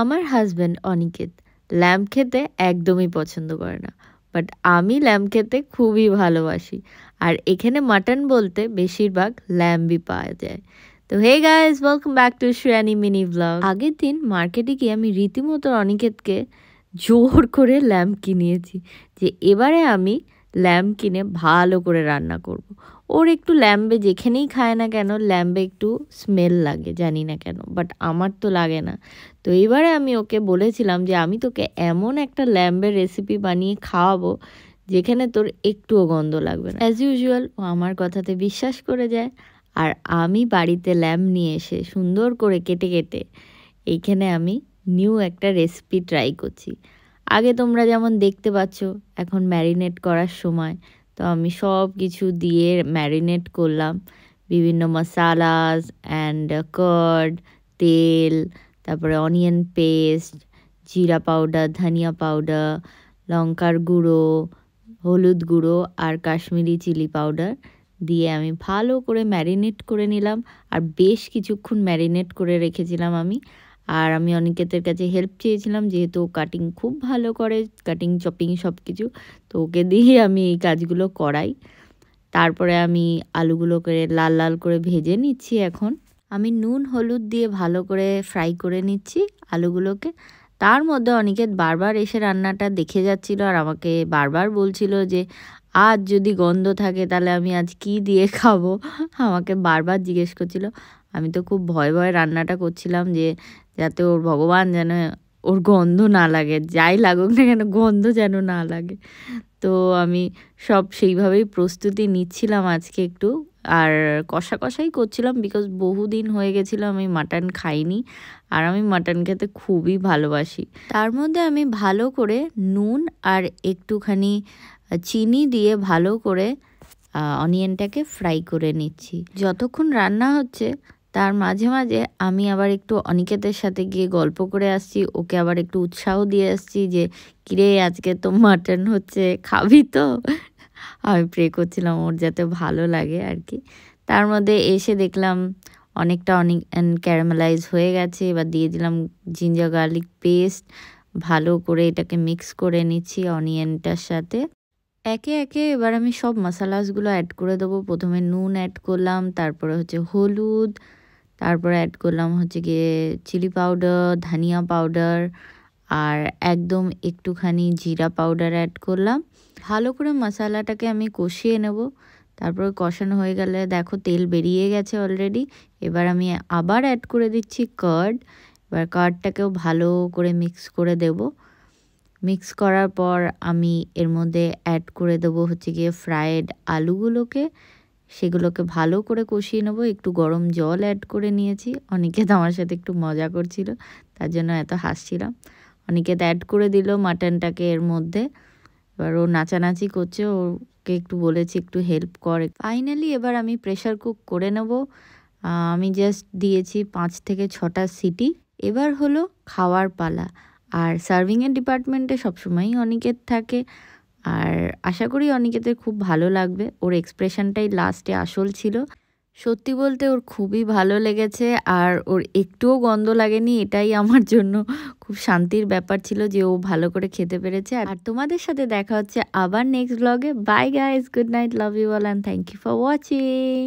আমার husband Aniket lamp খেতে একদমই পছন্দ করে না বাট আমি ল্যাম্প খেতে খুবই ভালোবাসি আর এখানে মাটন বলতে বেশিরভাগ ল্যাম্বই পাওয়া যায় তো hey guys welcome back to Shreyani mini blog আগের দিন মার্কেটে গিয়ে আমি রীতিমতো অনিকেতকে জোর করে ল্যাম্প কিনিয়েছি যে এবারে আমি ল্যাম্প কিনে ভালো করে রান্না করব। ওর একটু ল্যাম্বে যেখানেই খায় না কেন ল্যাম্বে একটু স্মেল লাগে জানি না কেন বাট আমার তো লাগে না তো এবারে আমি ওকে বলেছিলাম যে আমি তোকে এমন একটা ল্যাম্বের রেসিপি বানিয়ে খাওয়াবো যেখানে তোর একটুও গন্ধ লাগবে না অ্যাজ ইউজুয়াল ও আমার কথাতে বিশ্বাস করে যায় আর আমি বাড়িতে ল্যাম্ব নিয়ে এসে সুন্দর করে কেটে কেটে এইখানে আমি নিউ একটা রেসিপি ট্রাই করছি আগে তোমরা যেমন দেখতে পাচ্ছ এখন ম্যারিনেট করার সময় তো আমি সব কিছু দিয়ে ম্যারিনেট করলাম বিভিন্ন মশালাস অ্যান্ড কার্ড তেল তারপরে অনিয়ন পেস্ট জিরা পাউডার ধনিয়া পাউডার লঙ্কার গুঁড়ো হলুদ গুঁড়ো আর কাশ্মীরি চিলি পাউডার দিয়ে আমি ভালো করে ম্যারিনেট করে নিলাম আর বেশ কিছুক্ষণ ম্যারিনেট করে রেখেছিলাম আমি আর আমি অনিকেতের কাছে হেল্প চেয়েছিলাম যেহেতু কাটিং খুব ভালো করে কাটিং চপিং সব কিছু তো ওকে দিয়ে আমি এই কাজগুলো করাই তারপরে আমি আলুগুলোকে লাল লাল করে ভেজে নিচ্ছি এখন আমি নুন হলুদ দিয়ে ভালো করে ফ্রাই করে নিচ্ছি আলুগুলোকে তার মধ্যে অনিকেত বারবার এসে রান্নাটা দেখে যাচ্ছিল আর আমাকে বারবার বলছিল যে আজ যদি গন্ধ থাকে তাহলে আমি আজ কি দিয়ে খাবো আমাকে বারবার জিজ্ঞেস করছিল আমি তো খুব ভয় ভয়ে রান্নাটা করছিলাম যে যাতে ওর ভগবান যেন ওর গন্ধ না লাগে যাই লাগুক না কেন গন্ধ যেন না লাগে তো আমি সব সেইভাবেই প্রস্তুতি নিচ্ছিলাম আজকে একটু আর কষা কষাই করছিলাম বিকজ বহুদিন হয়ে গেছিলো আমি মাটন খাইনি আর আমি মাটন খেতে খুবই ভালোবাসি তার মধ্যে আমি ভালো করে নুন আর একটুখানি চিনি দিয়ে ভালো করে অনিয়নটাকে ফ্রাই করে নিচ্ছি যতক্ষণ রান্না হচ্ছে তার মাঝে মাঝে আমি আবার একটু অনিকেতের সাথে গিয়ে গল্প করে আসছি ওকে আবার একটু উৎসাহ দিয়ে আসছি যে কিরে আজকে তো মাটন হচ্ছে খাবি তো আমি প্রে করছিলাম ওর যাতে ভালো লাগে আর কি তার মধ্যে এসে দেখলাম অনেকটা অনেক ক্যারামেলাইজ হয়ে গেছে এবার দিয়ে দিলাম জিঞ্জার গার্লিক পেস্ট ভালো করে এটাকে মিক্স করে নিচ্ছি অনিয়নটার সাথে একে একে এবার আমি সব মশালাসগুলো অ্যাড করে দেবো প্রথমে নুন অ্যাড করলাম তারপরে হচ্ছে হলুদ তারপর অ্যাড করলাম হচ্ছে গিয়ে চিলি পাউডার ধনিয়া পাউডার আর একদম একটুখানি জিরা পাউডার অ্যাড করলাম ভালো করে মশালাটাকে আমি কষিয়ে নেব তারপর কষানো হয়ে গেলে দেখো তেল বেরিয়ে গেছে অলরেডি এবার আমি আবার অ্যাড করে দিচ্ছি কার্ড এবার কার্ডটাকেও ভালো করে মিক্স করে দেব মিক্স করার পর আমি এর মধ্যে অ্যাড করে দেবো হচ্ছে গিয়ে ফ্রায়েড আলুগুলোকে সেগুলোকে ভালো করে কষিয়ে নেবো একটু গরম জল অ্যাড করে নিয়েছি অনেকে তো আমার সাথে একটু মজা করছিল তার জন্য এত হাসছিলাম অনেকে অ্যাড করে দিল মাটনটাকে এর মধ্যে এবার ও নাচানাচি করছে ওকে একটু বলেছি একটু হেল্প করে ফাইনালি এবার আমি প্রেশার কুক করে নেব আমি জাস্ট দিয়েছি পাঁচ থেকে ছটা সিটি এবার হলো খাওয়ার পালা আর সার্ভিংয়ের ডিপার্টমেন্টে সবসময়ই অনেকের থাকে আর আশা করি অনিকেতের খুব ভালো লাগবে ওর এক্সপ্রেশনটাই লাস্টে আসল ছিল সত্যি বলতে ওর খুবই ভালো লেগেছে আর ওর একটুও গন্ধ লাগেনি এটাই আমার জন্য খুব শান্তির ব্যাপার ছিল যে ও ভালো করে খেতে পেরেছে আর তোমাদের সাথে দেখা হচ্ছে আবার নেক্সট ব্লগে bye guys good night love you all and thank you for watching